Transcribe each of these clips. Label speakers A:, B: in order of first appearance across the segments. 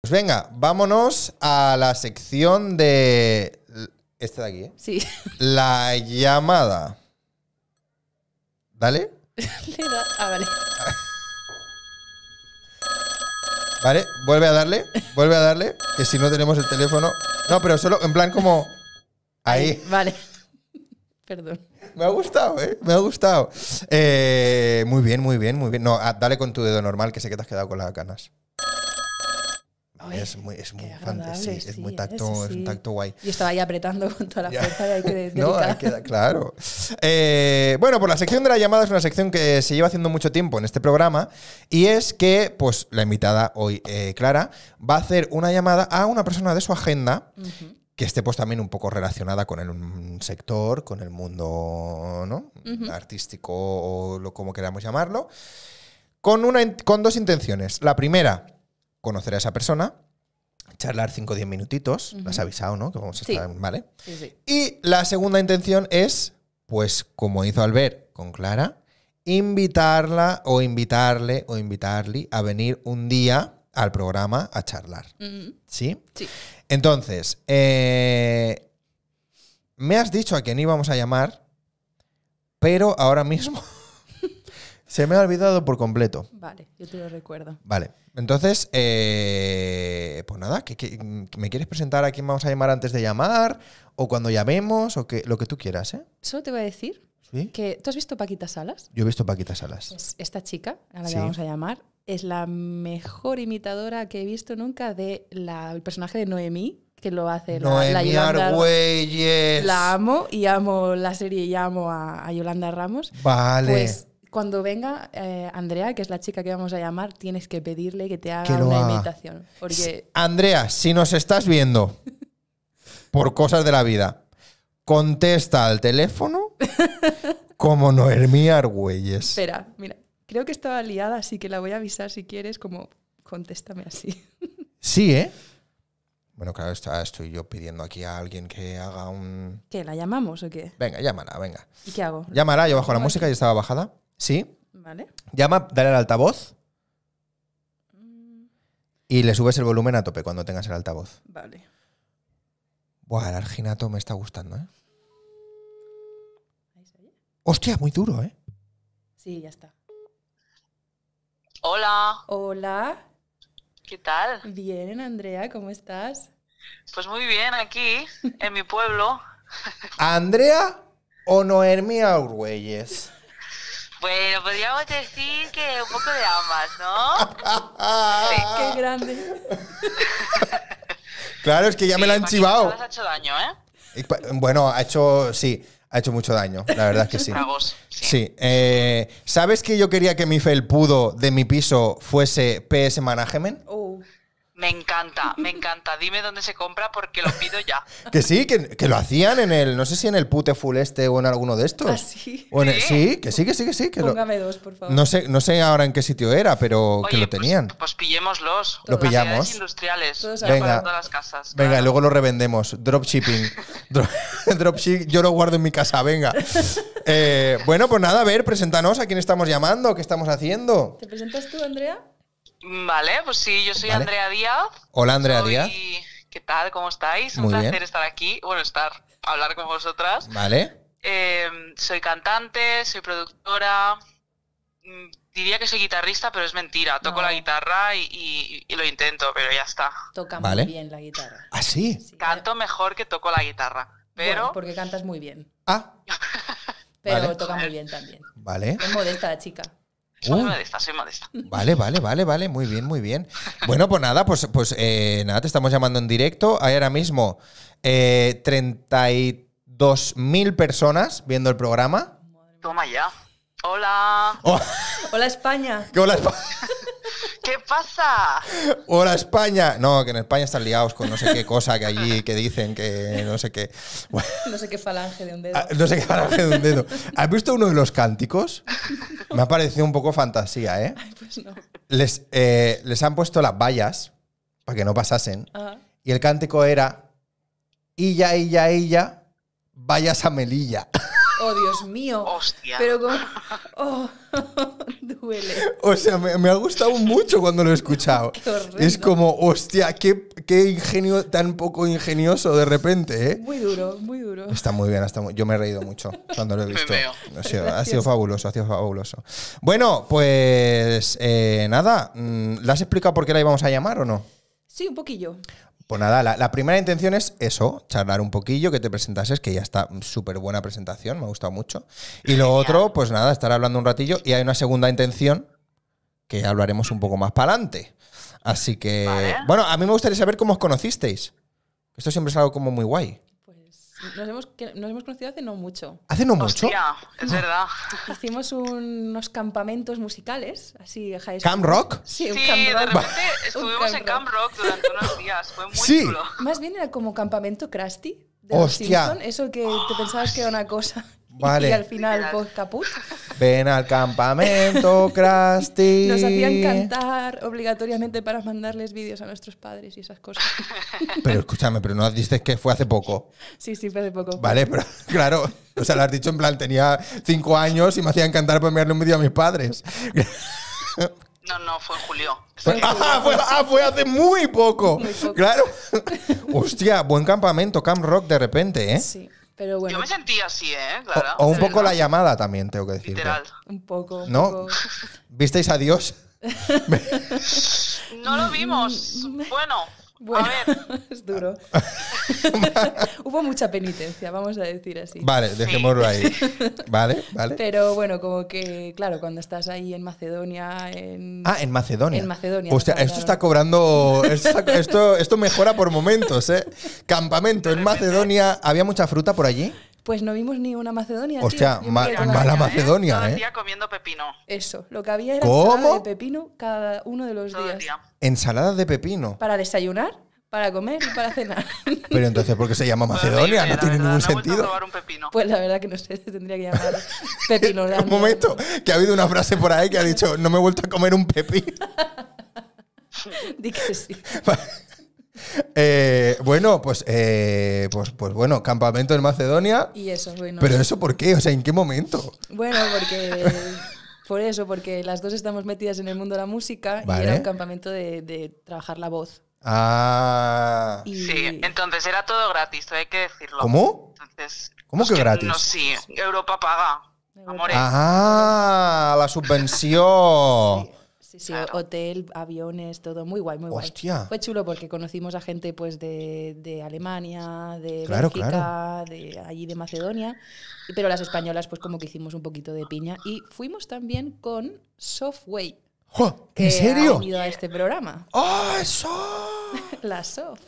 A: Pues venga, vámonos a la sección de. Este de aquí, ¿eh? Sí. La llamada. ¿Dale? ah, vale. Vale, vuelve a darle, vuelve a darle, que si no tenemos el teléfono. No, pero solo en plan como. Ahí. vale. Perdón. Me ha gustado, ¿eh? Me ha gustado. Eh, muy bien, muy bien, muy bien. No, ah, dale con tu dedo normal, que sé que te has quedado con las ganas es muy, es sí, es muy tacto, es un tacto guay.
B: Y estaba ahí apretando con toda la fuerza y hay
A: que No, claro. Eh, bueno, pues la sección de la llamada es una sección que se lleva haciendo mucho tiempo en este programa y es que, pues, la invitada hoy, eh, Clara, va a hacer una llamada a una persona de su agenda que esté pues también un poco relacionada con el mm, sector, con el mundo artístico o lo, como queramos llamarlo, con, una, con dos intenciones. La primera, conocer a esa persona, charlar 5 o 10 minutitos, las has avisado, ¿no? Que vamos a estar, ¿vale? Y la segunda intención es, pues como hizo Albert con Clara, invitarla o invitarle o invitarle a venir un día al programa a charlar. ¿Sí? Sí. Entonces, eh, me has dicho a quién íbamos a llamar, pero ahora mismo... Se me ha olvidado por completo.
B: Vale, yo te lo recuerdo.
A: Vale, entonces, eh, pues nada, que me quieres presentar a quién vamos a llamar antes de llamar? ¿O cuando llamemos? ¿O que, lo que tú quieras? ¿eh?
B: Solo te voy a decir que tú has visto Paquita Salas.
A: Yo he visto Paquita Salas. Pues
B: esta chica, a la que vamos a llamar, es la mejor imitadora que he visto nunca del personaje de Noemí que lo hace la, Noemí la La amo y amo la serie y amo a, a Yolanda Ramos. Vale. Pues cuando venga eh, Andrea, que es la chica que vamos a llamar, tienes que pedirle que te haga una invitación, imitación. Porque...
A: Andrea, si nos estás viendo por cosas de la vida, contesta al teléfono como Noemí Argüelles.
B: Espera, mira, creo que estaba liada, así que la voy a avisar si quieres, como contéstame así.
A: sí, ¿eh? Bueno, claro, está, estoy yo pidiendo aquí a alguien que haga un...
B: ¿Qué? ¿La llamamos o qué?
A: Venga, llámala, venga. ¿Y qué hago? Llámala, yo bajo la música y estaba bajada. Sí. Vale. Llama, dale al altavoz. Mm. Y le subes el volumen a tope cuando tengas el altavoz. Vale. Buah, el arginato me está gustando, ¿eh? Hostia, muy duro, ¿eh?
B: Sí, ya está. Hola. Hola. ¿Qué tal? Bien, Andrea, ¿cómo estás?
C: Pues muy bien, aquí,
B: en mi pueblo.
A: ¿Andrea o Noermia Urguelles?
B: Bueno, podríamos
C: decir que un poco de ambas, ¿no? Qué grande.
A: Claro, es que ya me la han chivado.
C: ¿eh?
A: Bueno, ha hecho, sí, ha hecho mucho daño, la verdad es que sí. sí. Eh, ¿Sabes que yo quería que mi felpudo de mi piso fuese PS Management? Uh.
C: Me
B: encanta, me encanta. Dime dónde se compra porque lo pido ya.
A: que sí, que, lo hacían en el, no sé si en el puteful este o en alguno de estos. Ah, sí? que sí, que sí, que sí. Póngame dos, por favor. No sé, no sé ahora en qué sitio era, pero que lo pues, tenían. Pues, pillémoslos. Lo pillamos. industriales. venga, las Venga, luego lo revendemos. Dropshipping. Dropshipping, yo lo guardo en mi casa, venga. Eh, bueno, pues nada, a ver, preséntanos a quién estamos llamando, qué estamos haciendo.
C: ¿Te presentas tú, Andrea? Vale, pues sí, yo soy Andrea Díaz.
A: Hola Andrea Díaz.
C: ¿Qué tal? ¿Cómo estáis? Un placer estar aquí, bueno, estar, hablar con vosotras. Vale. Em, soy cantante, soy productora, mm, diría que soy guitarrista, pero es mentira. Toco la guitarra y, lo intento, pero ya está.
B: Toca muy bien la guitarra. ¿Ah, sí? Canto
C: mejor que toco la guitarra,
B: pero... porque cantas muy bien. Ah. pero toca muy bien también. Vale. Es modesta la chica. Soy oh. soy modesta.
A: Vale, vale, vale, vale. Muy bien, muy bien. Bueno, pues nada, pues, pues eh, nada, te estamos llamando en directo. Hay ahora mismo eh, 32.000 personas viendo el programa.
C: Toma ya. Hola.
A: Oh.
B: Hola España. Hola España. ¿Qué pasa?
A: Hola España. No, que en España están liados con no sé qué cosa que allí que dicen que no sé qué.
B: No sé qué falange de un dedo. Ah, no sé qué falange de un dedo.
A: ¿Has visto uno de los cánticos? Me ha parecido un poco fantasía, ¿eh? Ay, pues no. Les, eh, les han puesto las vallas para que no pasasen. Y el cántico era Illa, Illa, Illa, vayas a Melilla
B: oh Dios mío. Hostia. Pero como... Oh,
A: duele. O sea, me, ha gustado mucho cuando lo he escuchado. es como, hostia, qué, ingenio tan poco ingenioso de repente, ¿eh?
B: Muy duro, muy duro.
A: Está muy bien, está muy... yo me he reído mucho cuando lo he visto. Ha sido, ha sido, fabuloso, ha sido fabuloso. Bueno, pues eh, nada, mm, ¿la has explicado por qué la íbamos a llamar o no?
B: Sí, un poquillo.
A: Pues nada, la, primera intención es eso, charlar un poquillo, que te presentases, que ya está súper buena presentación, me ha gustado mucho. Y lo otro, pues nada, estar hablando un ratillo. Y hay una segunda intención que hablaremos un poco más para adelante. Así que, bueno, a mí me gustaría saber cómo os conocisteis. Esto siempre es algo como muy guay.
B: Nos hemos, nos hemos conocido hace no mucho.
A: ¿Hace no mucho? Hostia, es verdad.
B: Hicimos unos campamentos musicales, así, high Rock? Sí, de repente estuvimos en Camp rock. durante unos
A: días, fue muy sí.
B: Más bien era como campamento crusty De Los Simpson, eso que te pensabas que era una cosa. Y al final, pues caput.
A: Ven al campamento, Krusty. Nos hacían
B: cantar obligatoriamente para mandarles vídeos a nuestros padres y esas cosas.
A: Pero escúchame, pero no dices que fue hace poco.
B: Sí, sí, fue hace poco. Vale, pero
A: claro, o sea, lo has dicho en plan, tenía cinco años y me hacían cantar para enviarle un vídeo a mis padres.
B: No, no, fue en julio.
A: Ah, ah, hace muy poco. muy poco. Claro. Hostia, buen campamento, Camp Rock de repente, ¿eh? Sí.
B: Pero bueno. Yo me sentí así, ¿eh? O, un poco
A: la llamada también, tengo que decir. Literal.
B: Un poco. ¿No? Poco.
A: ¿Visteis a Dios?
B: no lo vimos. Bueno, bueno, es duro. Hubo mucha penitencia, vamos a decir
A: así. Vale, dejémoslo ahí. Vale, vale. Pero
B: bueno, como que, claro, cuando estás ahí en Macedonia. En... Ah,
A: en Macedonia. En Macedonia. Hostia, esto está cobrando. Esto, esto, esto mejora por momentos, ¿eh? Campamento en Macedonia. ¿Había mucha fruta por allí?
B: pues no vimos ni una Macedonia. Hostia, tío, mala ¿eh? Macedonia, ¿eh? Todo el ¿eh? día comiendo pepino. Eso, lo que había era ensalada de pepino cada uno de los días. Día.
A: Ensalada de pepino.
B: Para desayunar, para comer y para cenar.
A: Pero entonces, ¿por qué se llama Macedonia? no tiene ningún no sentido. A un
B: pepino. Pues la verdad que no sé, se tendría que llamar pepino. un
A: momento, que ha habido una frase por ahí que ha dicho, no me he vuelto a comer un pepino.
B: Di que sí.
A: Eh, bueno, pues, eh, pues, pues bueno, campamento en Macedonia.
B: Y eso, Pero eso
A: por qué, o sea, ¿en qué momento?
B: Bueno, porque... Por eso, porque las dos estamos metidas en el mundo de la música y era un campamento de, trabajar la voz.
A: Ah.
B: Sí,
C: entonces era todo gratis,
A: hay que decirlo. ¿Cómo? Entonces, ¿Cómo que, gratis? No, sí,
B: Europa paga.
A: Amores. Ah, la subvención
B: sí, Hotel, aviones, todo muy guay, muy guay. Fue chulo porque conocimos a gente pues de, Alemania, de claro, de allí de Macedonia, pero las españolas pues como que hicimos un poquito de piña y fuimos también con Softway.
A: ¿En serio? Ha venido
B: a este programa. ¡Ah, la Soft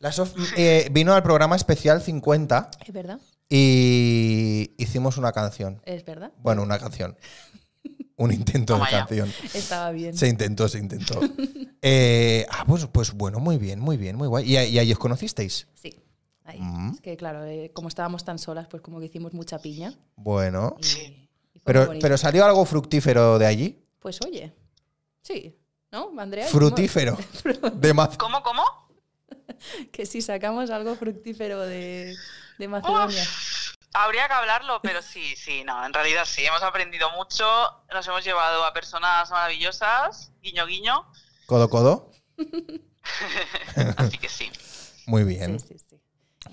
A: La Soft eh, vino al programa especial 50. Es verdad. Y hicimos una canción.
B: Es verdad. Bueno,
A: una canción un intento de canción.
B: Estaba bien. Se
A: intentó, se intentó. eh, ah, pues, pues bueno, muy bien, muy bien, muy guay. ¿Y, ahí os conocisteis?
B: Sí. Ahí. Mm. Es que claro, eh, como estábamos tan solas, pues como que hicimos mucha piña.
A: Bueno. Sí. pero, pero salió algo fructífero de allí.
B: Pues oye, sí. ¿No, Andrea? Frutífero. de ¿Cómo, cómo? que si sacamos algo fructífero de, de Macedonia.
C: Habría que hablarlo, pero sí, sí, no, en realidad sí, hemos aprendido mucho, nos hemos llevado a personas maravillosas, guiño, guiño.
A: Codo, codo. Así que sí. Muy bien. Sí, sí, sí.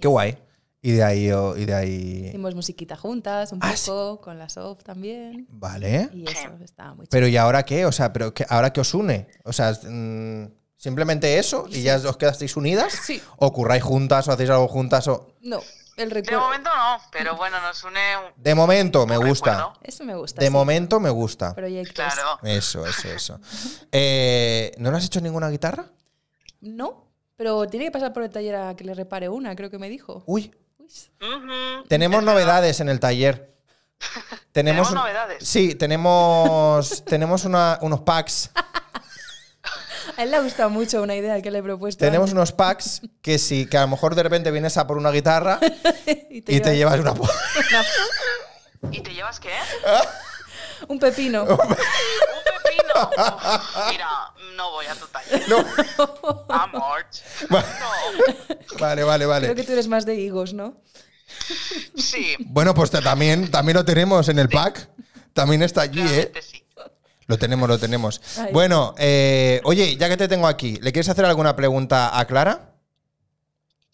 A: Qué guay. Y de ahí... Oh, y de ahí...
B: Hicimos musiquita juntas, un ah, poco, con la soft también. Vale. Y eso está muy Pero
A: ¿y ahora qué? O sea, pero que, ¿ahora qué os une? O sea... Mm, ¿Simplemente eso? ¿Y ya os quedasteis unidas? Sí. ¿O curráis juntas o hacéis algo juntas? O...
B: No, de momento no, pero bueno, nos une un,
C: De momento me
A: gusta. Eso me gusta. De momento me gusta.
B: Proyectos.
C: Claro.
A: Eso, eso, eso. Eh, ¿No le has hecho ninguna guitarra?
B: No, pero tiene que pasar por el taller a que le repare una, creo que me dijo.
A: Uy. Tenemos novedades en el taller. tenemos, novedades. Sí, tenemos, tenemos unos packs.
B: A él le ha gustado mucho una idea que le he propuesto. Tenemos
A: unos packs que si que a lo mejor de repente vienes a por una guitarra
B: y te, llevas, una... ¿Y te llevas qué? Un pepino. Un pepino. mira, no voy a tu taller. No. Amor.
A: No. Vale, vale, vale. Creo que
B: tú eres más de higos, ¿no? Sí.
A: Bueno, pues también, también lo tenemos en el pack. También está allí, ¿eh? Sí. Lo tenemos, lo tenemos. Bueno, eh, oye, ya que te tengo aquí, ¿le quieres hacer alguna pregunta a Clara?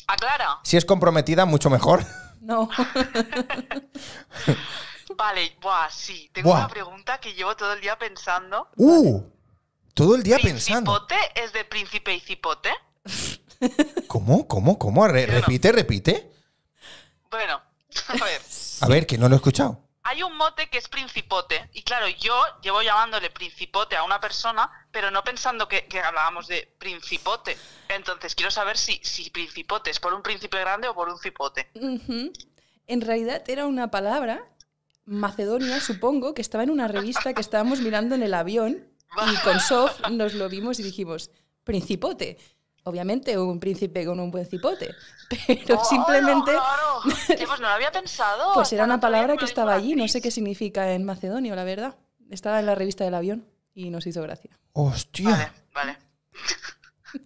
A: ¿A Clara? Si es comprometida, mucho mejor.
B: No.
A: vale, buah, sí. Tengo una pregunta que llevo
C: todo el día pensando.
A: ¡Uh! Todo el día pensando.
C: ¿Cipote es de príncipe y cipote?
A: ¿Cómo? ¿Cómo? ¿Cómo? Repite, repite.
C: Bueno, a ver. A ver,
A: que no lo he escuchado
C: hay un mote que es principote. Y claro, yo llevo llamándole principote a una persona, pero no pensando que, hablábamos de principote. Entonces, quiero saber si, si, principote es por un príncipe grande o por un cipote.
B: En realidad era una palabra macedonia, supongo, que estaba en una revista que estábamos mirando en el avión y con Sof nos lo vimos y dijimos, principote. Obviamente, un príncipe con un buen cipote, pero oh, simplemente... pues no lo había pensado. Pues era una palabra que estaba allí, no sé qué significa en macedonio, la verdad. Estaba en la revista del avión y nos hizo gracia. ¡Hostia! Vale, vale.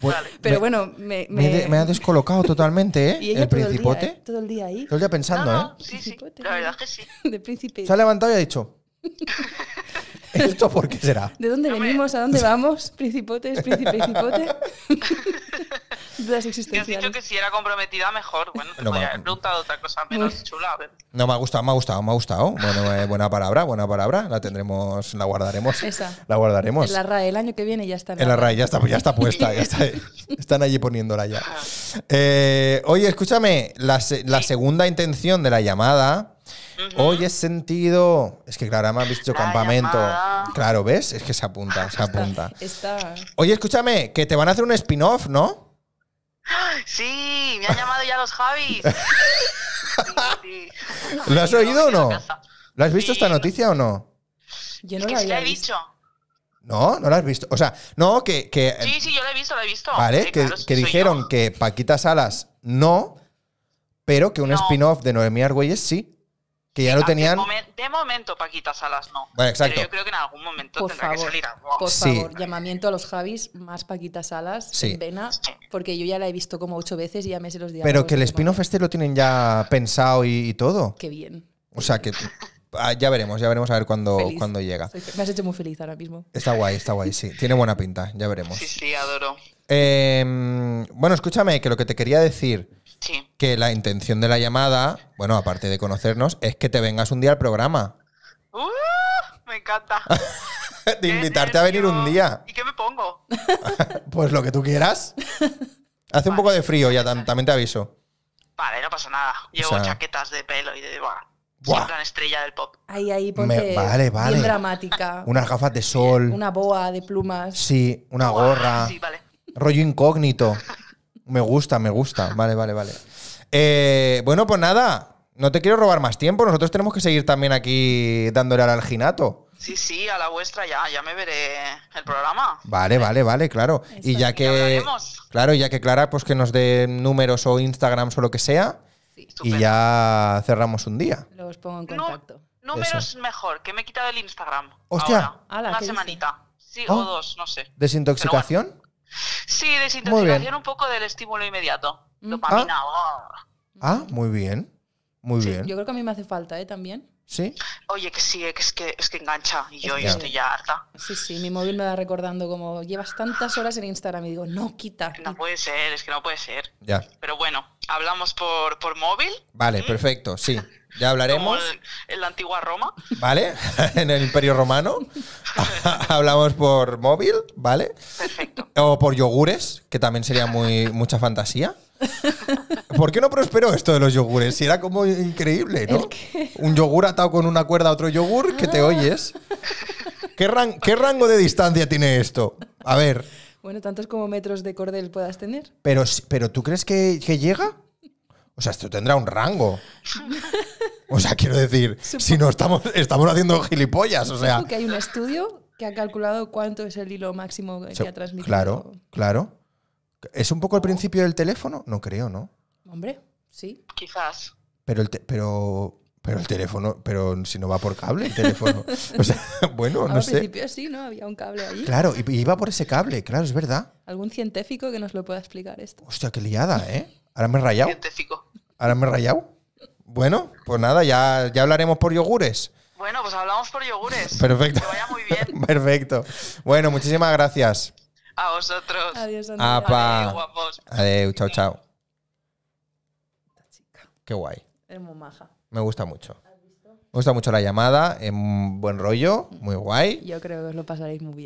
B: Pues pero bueno, me, ha
A: descolocado totalmente, ¿eh? el principote. ¿eh?
B: Todo el día ahí. Todo el día pensando, ¿eh? Sí, la verdad es que sí. Se ha levantado
A: y ha dicho... ¿Esto por qué será?
B: ¿De dónde venimos? ¿A dónde vamos? ¿Principotes? ¿Príncipe? ¿Principote? Dudas
C: existenciales. has dicho que si era comprometida, mejor. Bueno, te no haber preguntado otra cosa menos chula.
A: No, me ha gustado, me ha gustado, me ha gustado. Bueno, eh, buena palabra, buena palabra. La tendremos, la guardaremos. Esa. La guardaremos. En la
B: RAE, el año que viene ya está. En la, RAE,
A: ya está, ya está puesta. Ya está, están allí poniéndola ya. Eh, oye, escúchame, la, la segunda intención de la llamada Hoy he sentido. Es que claro, me ha visto campamento. Claro, ¿ves? Es que se apunta, se apunta. Oye, escúchame, que te van a hacer un spin-off, ¿no?
C: Sí, me han llamado ya los Javis. ¿Lo
A: has oído o no? ¿Lo has visto esta noticia o no?
C: Yo no que la he Dicho.
A: No, no la has visto. O sea, no, que. que eh, sí, sí,
C: yo la he visto, la he visto. Vale, que,
A: dijeron que Paquita Salas no, pero que un spin-off de Noemí Argüelles sí. Que ya lo tenían.
B: De, momento, Paquita Salas no.
A: Bueno, exacto. Pero yo creo
B: que en algún momento por tendrá favor, que salir Por favor, llamamiento a los Javis, más Paquita Salas, vena, porque yo ya la he visto como ocho veces y ya me sé los días. Pero que el
A: spin-off este lo tienen ya pensado y, todo. Qué bien. O sea que. Ah, ya veremos, ya veremos a ver cuándo, llega.
B: Me has hecho muy feliz ahora
A: mismo. Está guay, está guay, sí. Tiene buena pinta, ya veremos. Sí, sí, adoro. Em, bueno, escúchame, que lo que te quería decir que la intención de la llamada, bueno, aparte de conocernos, es que te vengas un día al programa. Uh, me encanta. de invitarte a venir un día. ¿Y qué me pongo? pues lo que tú quieras. Hace un poco de frío ya, también te aviso. Vale, no pasa nada. Llevo chaquetas de
C: pelo y de...
B: ¡Buah! estrella del pop. Ahí, ahí, vale, vale. dramática.
A: Unas gafas de sol. Una
B: boa de plumas.
A: Sí, una gorra. Sí, vale. Rollo incógnito. Me gusta, me gusta. Vale, vale, vale. Eh, bueno, pues nada. No te quiero robar más tiempo. Nosotros tenemos que seguir también aquí dándole al alginato.
C: Sí, sí, a la vuestra ya, ya me
A: veré el programa. Vale, vale, vale, claro. Y ya que. claro, ya que Clara, pues que nos dé números o Instagram o lo que sea. Y ya cerramos un día.
B: pongo en contacto.
C: números mejor, que me he quitado el Instagram. ¡Hostia! una semanita. Sí, oh. o dos, no sé.
A: ¿Desintoxicación?
C: Sí, desintoxicación un poco del estímulo inmediato. Ah.
A: ah, muy bien. Muy bien. Yo creo
B: que a mí me hace falta, ¿eh? También.
A: ¿Sí?
C: Oye, que sí, eh, que es que, es que engancha y yo estoy ya harta.
B: Sí, sí, mi móvil me va recordando como llevas tantas horas en Instagram y digo, no, quita. No
C: puede ser, es que no puede ser. Ya. Pero bueno, hablamos por, móvil.
A: Vale, perfecto, sí. Ya hablaremos.
C: en la antigua Roma. ¿Vale? en
A: el Imperio Romano. Hablamos por móvil, ¿vale? Perfecto. O por yogures, que también sería muy, mucha fantasía. ¿Por qué no prosperó esto de los yogures? Si era como increíble, ¿no? Un yogur atado con una cuerda a otro yogur, que te ah. oyes. ¿Qué, rango de distancia tiene esto? A ver.
B: Bueno, tantos como metros de cordel puedas tener.
A: Pero, pero ¿tú crees que llega? O sea, esto tendrá un rango. O sea, quiero decir, si no estamos, estamos haciendo gilipollas. O sea.
B: que hay un estudio que ha calculado cuánto es el hilo máximo que ha transmitido. Claro,
A: claro. ¿Es un poco el principio del teléfono? No creo, ¿no?
B: Hombre, sí. Quizás.
A: Pero el, pero, pero el teléfono, pero si no va por cable el teléfono. o sea, bueno, no sé. Al
B: principio sí, ¿no? Había un cable ahí. Claro,
A: y iba por ese cable, claro, es verdad.
B: ¿Algún científico que nos lo pueda explicar esto?
A: Hostia, qué liada, ¿eh? Ahora me he rayado. Científico. Ahora me he rayado. Bueno, pues nada, ya, ya hablaremos por yogures.
C: Bueno, pues hablamos por yogures. Perfecto.
A: Que vaya muy bien. Perfecto. Bueno, muchísimas gracias.
B: A vosotros. Adiós, Andrea. Adiós, guapos.
A: Adiós, chao, chao. Qué guay.
B: Es muy maja.
A: Me gusta mucho. Me gusta mucho la llamada, en buen rollo, muy guay. Yo creo que os lo
C: pasaréis muy bien.